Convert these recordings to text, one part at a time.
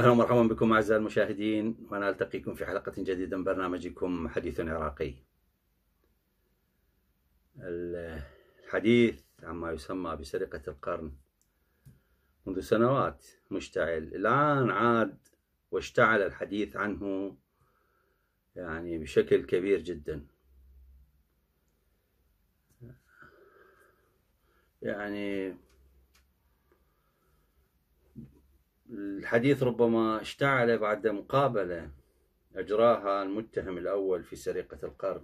اهلا ومرحبا بكم اعزائي المشاهدين وانا التقيكم في حلقه جديده من برنامجكم حديث عراقي. الحديث عما يسمى بسرقه القرن منذ سنوات مشتعل الان عاد واشتعل الحديث عنه يعني بشكل كبير جدا. يعني الحديث ربما اشتعل بعد مقابلة أجراها المتهم الأول في سرقة القرن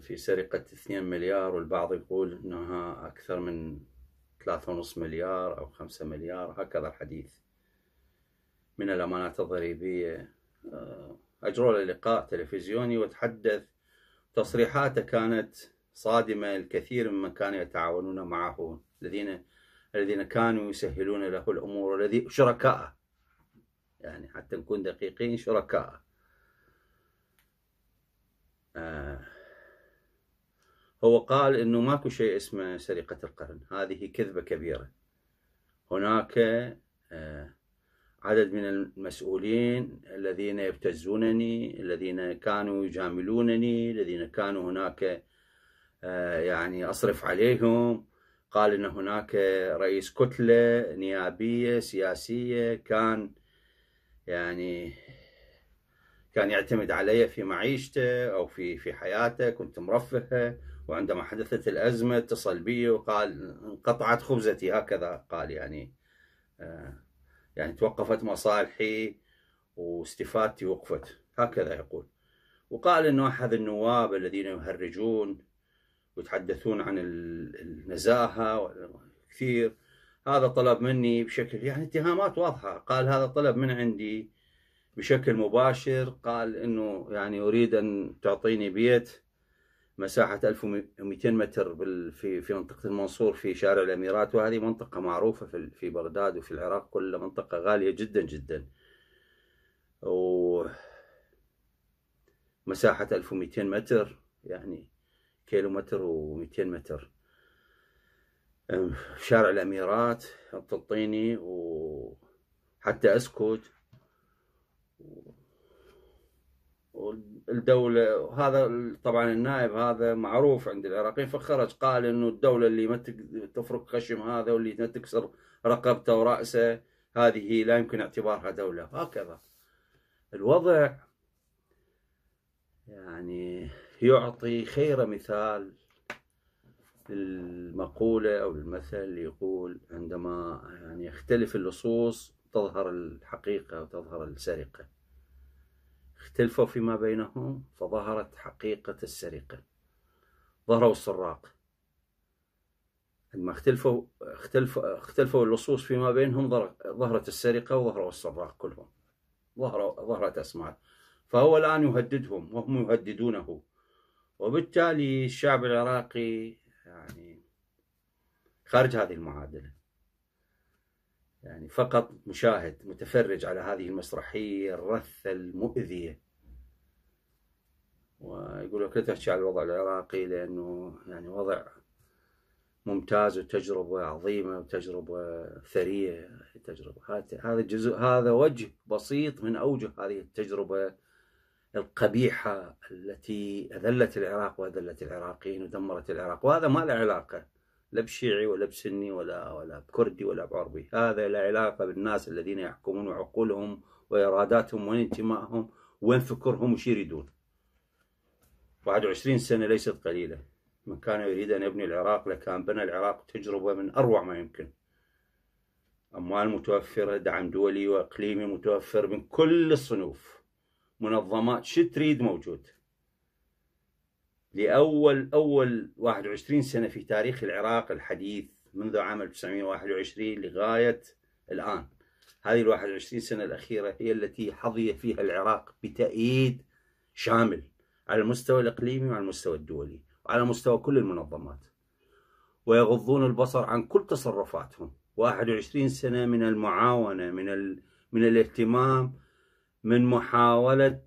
في سرقة 2 مليار والبعض يقول أنها أكثر من 3.5 مليار أو 5 مليار هكذا الحديث من الأمانات الضريبية آه، أجروا لقاء تلفزيوني وتحدث تصريحاته كانت صادمة الكثير ممن كانوا يتعاونون معه الذين الذين كانوا يسهلون له الأمور الذي شركاء يعني حتى نكون دقيقين شركاء آه هو قال انه ماكو شيء اسمه سرقة القرن هذه كذبة كبيرة هناك آه عدد من المسؤولين الذين يبتزونني الذين كانوا يجاملونني الذين كانوا هناك آه، يعني أصرف عليهم قال ان هناك رئيس كتله نيابيه سياسيه كان يعني كان يعتمد علي في معيشته او في في حياته كنت مرفهه وعندما حدثت الازمه اتصل بي وقال انقطعت خبزتي هكذا قال يعني آه، يعني توقفت مصالحي واستفادتي وقفت هكذا يقول وقال انه احد النواب الذين يهرجون ويتحدثون عن النزاهة كثير هذا طلب مني بشكل يعني اتهامات واضحة قال هذا طلب من عندي بشكل مباشر قال انه يعني اريد ان تعطيني بيت مساحة 1200 متر في في منطقة المنصور في شارع الأميرات وهذه منطقة معروفة في في بغداد وفي العراق كلها منطقة غالية جدا جدا و مساحة 1200 متر يعني كيلو متر و200 متر شارع الأميرات الطلطيني وحتى اسكت والدولة هذا طبعا النائب هذا معروف عند العراقيين فخرج قال انه الدولة اللي ما تفرك خشم هذا واللي ما تكسر رقبته ورأسه هذه لا يمكن اعتبارها دولة هكذا الوضع يعني يعطي خير مثال للمقولة أو المثل اللي يقول عندما يعني يختلف اللصوص تظهر الحقيقة وتظهر السرقة اختلفوا فيما بينهم فظهرت حقيقة السرقة ظهروا السراق لما اختلفوا اختلفوا اختلفوا اللصوص فيما بينهم ظهرت السرقة وظهروا السراق كلهم ظهروا ظهرت أسماء فهو الآن يهددهم وهم يهددونه وبالتالي الشعب العراقي يعني خارج هذه المعادله يعني فقط مشاهد متفرج على هذه المسرحيه الرثه المؤذيه ويقول لك لا تحكي على الوضع العراقي لانه يعني وضع ممتاز وتجربه عظيمه وتجربه ثريه تجربه هذا الجزء هذا وجه بسيط من اوجه هذه التجربه القبيحة التي أذلت العراق وأذلت العراقيين ودمرت العراق وهذا ما له علاقة لا بشيعي ولا بسني ولا ولا بكردي ولا بعربي هذا له علاقة بالناس الذين يحكمون عقولهم وإراداتهم وين انتمائهم وين فكرهم وش يريدون 21 سنة ليست قليلة من كان يريد أن يبني العراق لكان بنى العراق تجربة من أروع ما يمكن أموال متوفرة دعم دولي وإقليمي متوفر من كل الصنوف منظمات شو تريد موجود لأول أول 21 سنة في تاريخ العراق الحديث منذ عام 1921 لغاية الآن هذه ال 21 سنة الأخيرة هي التي حظي فيها العراق بتأييد شامل على المستوى الإقليمي وعلى المستوى الدولي وعلى مستوى كل المنظمات ويغضون البصر عن كل تصرفاتهم 21 سنة من المعاونة من من الاهتمام من محاولة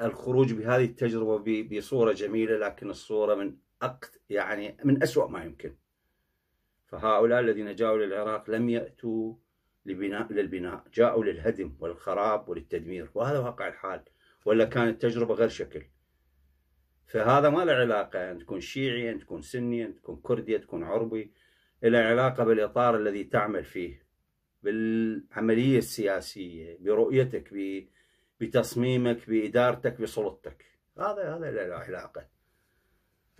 الخروج بهذه التجربة بصورة جميلة لكن الصورة من أقت يعني من أسوأ ما يمكن فهؤلاء الذين جاءوا للعراق لم يأتوا لبناء للبناء جاءوا للهدم والخراب وللتدمير وهذا واقع الحال ولا كانت تجربة غير شكل فهذا ما له علاقة أن تكون شيعي أن تكون سني أن تكون كردي أن تكون عربي إلى علاقة بالإطار الذي تعمل فيه بالعملية السياسية برؤيتك بتصميمك بإدارتك بسلطتك هذا هذا لا علاقة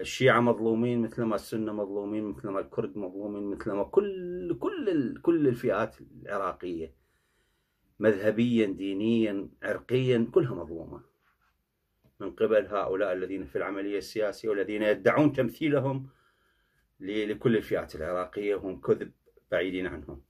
الشيعة مظلومين مثل ما السنة مظلومين مثل ما الكرد مظلومين مثل ما كل كل كل الفئات العراقية مذهبيا دينيا عرقيا كلها مظلومة من قبل هؤلاء الذين في العملية السياسية والذين يدعون تمثيلهم لكل الفئات العراقية وهم كذب بعيدين عنهم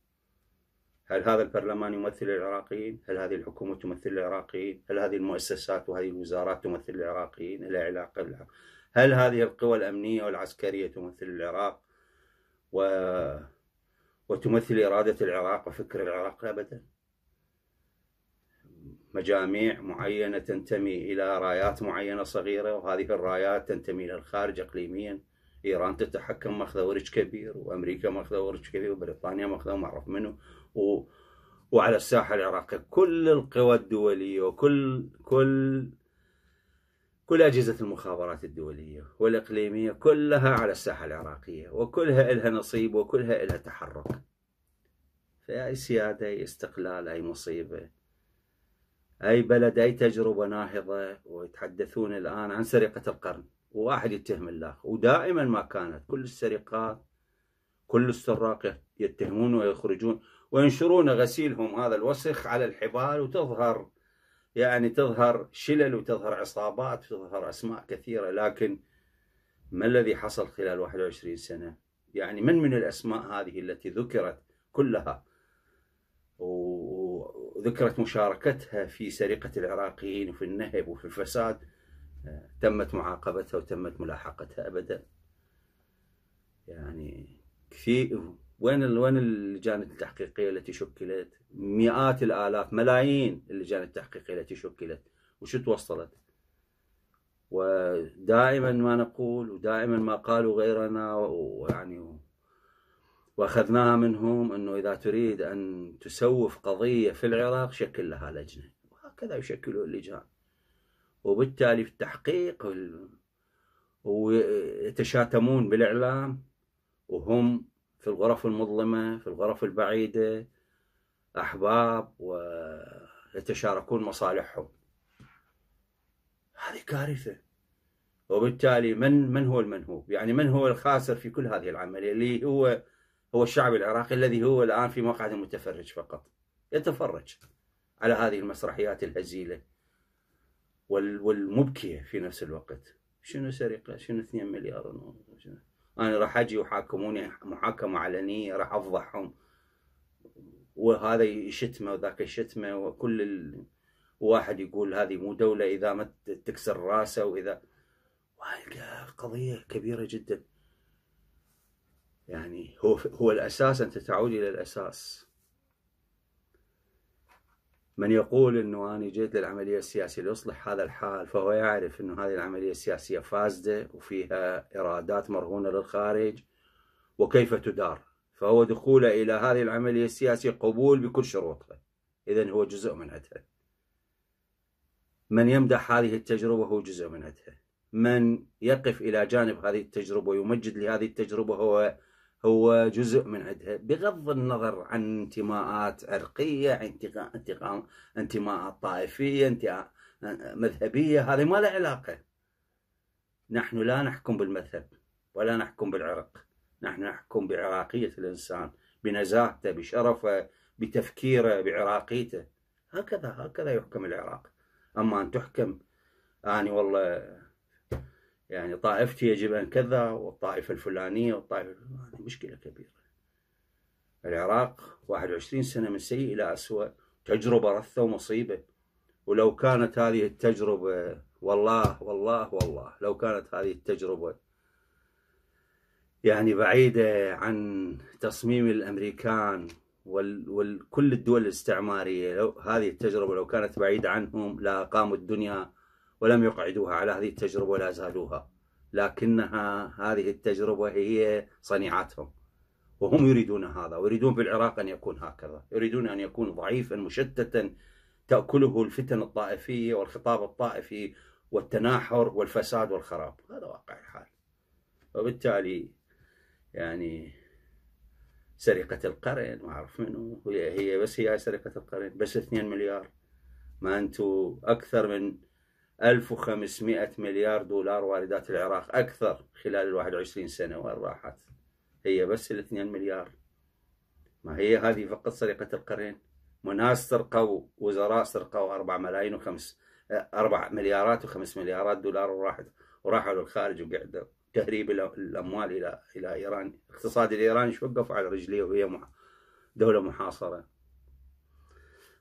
هل هذا البرلمان يمثل العراقيين؟ هل هذه الحكومة تمثل العراقيين؟ هل هذه المؤسسات وهذه الوزارات تمثل العراقيين؟ لا علاقة لها هل هذه القوى الأمنية والعسكرية تمثل العراق و... وتمثل إرادة العراق وفكر العراق أبدا مجاميع معينة تنتمي إلى رايات معينة صغيرة وهذه الرايات تنتمي إلى الخارج إقليميا إيران تتحكم ماخذة ورج كبير وأمريكا ماخذة ورج كبير وبريطانيا ماخذة ومعرف منه و وعلى الساحه العراقيه كل القوى الدوليه وكل كل كل اجهزه المخابرات الدوليه والاقليميه كلها على الساحه العراقيه وكلها لها نصيب وكلها لها تحرك فاي سياده اي استقلال اي مصيبه اي بلد اي تجربه ناهضه ويتحدثون الان عن سرقه القرن وواحد يتهم الاخر ودائما ما كانت كل السرقات كل السراق يتهمون ويخرجون وينشرون غسيلهم هذا الوسخ على الحبال وتظهر يعني تظهر شلل وتظهر عصابات وتظهر أسماء كثيرة لكن ما الذي حصل خلال 21 سنة يعني من من الأسماء هذه التي ذكرت كلها وذكرت مشاركتها في سرقة العراقيين وفي النهب وفي الفساد تمت معاقبتها وتمت ملاحقتها أبدا يعني كثير وين وين اللجان التحقيقيه التي شكلت؟ مئات الالاف ملايين اللجان التحقيقيه التي شكلت وشو توصلت؟ ودائما ما نقول ودائما ما قالوا غيرنا ويعني واخذناها منهم انه اذا تريد ان تسوف قضيه في العراق شكل لها لجنه وهكذا يشكلوا اللجان وبالتالي في التحقيق ويتشاتمون بالاعلام وهم في الغرف المظلمة في الغرف البعيدة أحباب ويتشاركون مصالحهم هذه كارثة وبالتالي من من هو المنهوب يعني من هو الخاسر في كل هذه العملية اللي هو هو الشعب العراقي الذي هو الآن في مقعد المتفرج فقط يتفرج على هذه المسرحيات الهزيلة والمبكية في نفس الوقت شنو سرقة شنو 2 مليار ونص انا راح اجي وحاكموني محاكمه علنيه راح افضحهم وهذا يشتمه وذاك يشتمه وكل ال... واحد يقول هذه مو دوله اذا ما تكسر راسه واذا قضيه كبيره جدا يعني هو هو الاساس انت تعود الى الاساس من يقول أنه أنا جيت للعملية السياسية ليصلح هذا الحال فهو يعرف أنه هذه العملية السياسية فاسدة وفيها إرادات مرهونة للخارج وكيف تدار فهو دخوله إلى هذه العملية السياسية قبول بكل شروطها إذا هو جزء من عدها. من يمدح هذه التجربة هو جزء من عدها. من يقف إلى جانب هذه التجربة ويمجد لهذه التجربة هو هو جزء من عندها بغض النظر عن انتماءات عرقيه انتماءات طائفيه انتماء مذهبيه هذه ما لها علاقه نحن لا نحكم بالمذهب ولا نحكم بالعرق نحن نحكم بعراقيه الانسان بنزاهته بشرفه بتفكيره بعراقيته هكذا هكذا يحكم العراق اما ان تحكم اني يعني والله يعني طائفتي يجب أن كذا والطائفة الفلانية والطائفة الفلانية مشكلة كبيرة العراق 21 سنة من سيء إلى اسوء تجربة رثة ومصيبة ولو كانت هذه التجربة والله والله والله لو كانت هذه التجربة يعني بعيدة عن تصميم الأمريكان وكل الدول الاستعمارية لو هذه التجربة لو كانت بعيدة عنهم لأقاموا الدنيا ولم يقعدوها على هذه التجربة ولا زالوها لكنها هذه التجربة هي صنيعتهم وهم يريدون هذا ويريدون بالعراق أن يكون هكذا يريدون أن يكون ضعيفا مشتتا تأكله الفتن الطائفية والخطاب الطائفي والتناحر والفساد والخراب هذا واقع الحال وبالتالي يعني سرقة القرن ما أعرف منو هي بس هي سرقة القرن بس 2 مليار ما أنتم أكثر من 1500 مليار دولار واردات العراق أكثر خلال ال 21 سنة وين راحت هي بس ال 2 مليار ما هي هذه فقط سرقة القرين ناس سرقوا وزراء سرقوا 4 ملايين و5 4 مليارات و5 مليارات دولار وراحت وراحوا للخارج وقعدوا تهريب الاموال الى الى ايران اقتصاد الايراني شو وقف على رجليه وهي دولة محاصرة